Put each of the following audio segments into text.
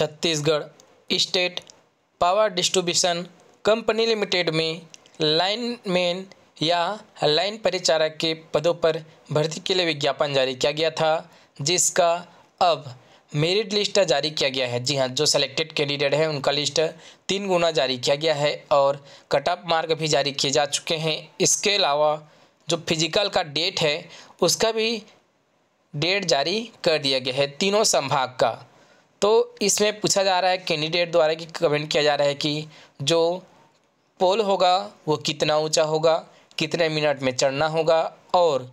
Chhattisgarh state power distribution company limited में line man या line परिचारक के पदों पर भर्ती के लिए विज्ञापन जारी किया गया था जिसका अब मेरिट लिस्ट जारी किया गया है जी हाँ जो सेलेक्टेड कैंडिडेट हैं उनका लिस्ट तीन गुना जारी किया गया है और कट ऑफ मार्क भी जारी किए जा चुके हैं इसके अलावा जो फिजिकल का डेट है उसका भी डेट जारी कर दिया गया है तीनों संभाग का तो इसमें पूछा जा रहा है कैंडिडेट द्वारा कि कमेंट किया जा रहा है कि जो पोल होगा वो कितना ऊंचा होगा कितने मिनट में चढ़ना होगा और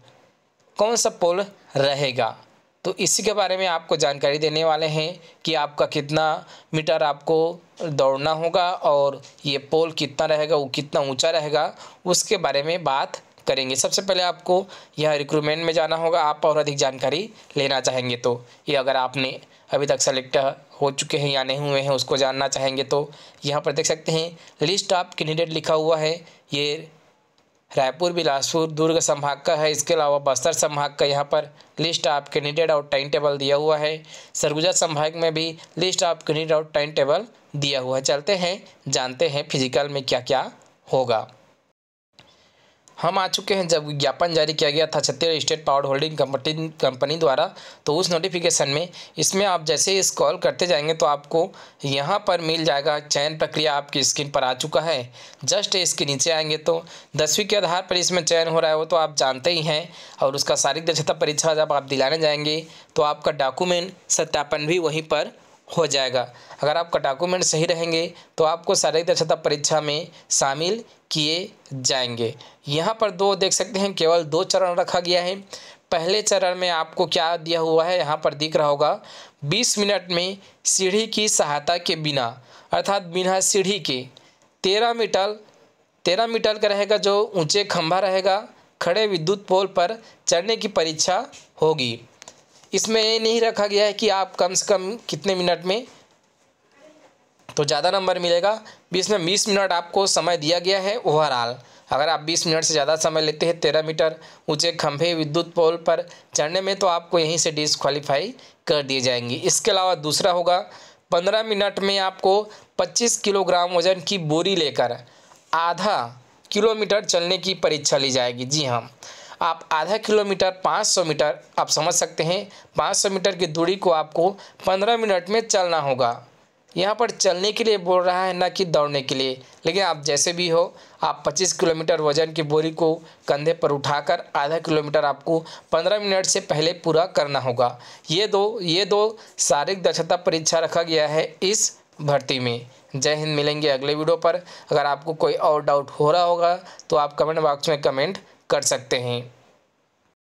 कौन सा पोल रहेगा तो इसी के बारे में आपको जानकारी देने वाले हैं कि आपका कितना मीटर आपको दौड़ना होगा और ये पोल कितना रहेगा वो कितना ऊंचा रहेगा उसके बारे में बात करेंगे सबसे पहले आपको यह रिक्रूटमेंट में जाना होगा आप और अधिक जानकारी लेना चाहेंगे तो ये अगर आपने अभी तक सेलेक्ट हो चुके हैं या नहीं हुए हैं उसको जानना चाहेंगे तो यहाँ पर देख सकते हैं लिस्ट ऑफ कैंडिडेट लिखा हुआ है ये रायपुर बिलासपुर दुर्ग संभाग का है इसके अलावा बस्तर संभाग का यहाँ पर लिस्ट ऑफ कैंडिडेट और टाइम टेबल दिया हुआ है सरगुजा संभाग में भी लिस्ट ऑफ कैंडिडेट और टाइम टेबल दिया हुआ है चलते हैं जानते हैं फिजिकल में क्या क्या होगा हम आ चुके हैं जब ज्ञापन जारी किया गया था Chhattisgarh state power holding company company द्वारा तो उस नोटिफिकेशन में इसमें आप जैसे कॉल करते जाएंगे तो आपको यहाँ पर मिल जाएगा चयन प्रक्रिया आपकी स्क्रीन पर आ चुका है जस्ट इसके नीचे आएंगे तो दसवीं के आधार पर इसमें चयन हो रहा है वो तो आप जानते ही हैं और उसका शारीरिक दक्षता परीक्षा जब आप दिलाने जाएंगे तो आपका डॉक्यूमेंट सत्यापन भी वहीं पर हो जाएगा अगर आपका डॉक्यूमेंट सही रहेंगे तो आपको शारीरिक दक्षता परीक्षा में शामिल किए जाएंगे यहाँ पर दो देख सकते हैं केवल दो चरण रखा गया है पहले चरण में आपको क्या दिया हुआ है यहाँ पर दिख रहा होगा 20 मिनट में सीढ़ी की सहायता के बिना अर्थात बिना सीढ़ी के तेरह मीटर तेरह मीटर का रहेगा जो ऊंचे खंभा रहेगा खड़े विद्युत पोल पर चढ़ने की परीक्षा होगी इसमें ये नहीं रखा गया है कि आप कम से कम कितने मिनट में तो ज़्यादा नंबर मिलेगा बीस में बीस मिनट आपको समय दिया गया है ओवरऑल अगर आप 20 मिनट से ज़्यादा समय लेते हैं तेरह मीटर ऊंचे खंभे विद्युत पोल पर चढ़ने में तो आपको यहीं से डिसक्वालीफाई कर दिए जाएंगे इसके अलावा दूसरा होगा पंद्रह मिनट में आपको पच्चीस किलोग्राम वजन की बोरी लेकर आधा किलोमीटर चलने की परीक्षा ली जाएगी जी हाँ आप आधा किलोमीटर 500 मीटर आप समझ सकते हैं 500 मीटर की दूरी को आपको 15 मिनट में चलना होगा यहाँ पर चलने के लिए बोल रहा है ना कि दौड़ने के लिए लेकिन आप जैसे भी हो आप 25 किलोमीटर वजन की बोरी को कंधे पर उठाकर आधा किलोमीटर आपको 15 मिनट से पहले पूरा करना होगा ये दो ये दो शारीरिक दक्षता परीक्षा रखा गया है इस भर्ती में जय हिंद मिलेंगे अगले वीडियो पर अगर आपको कोई और डाउट हो रहा होगा तो आप कमेंट बॉक्स में कमेंट कर सकते हैं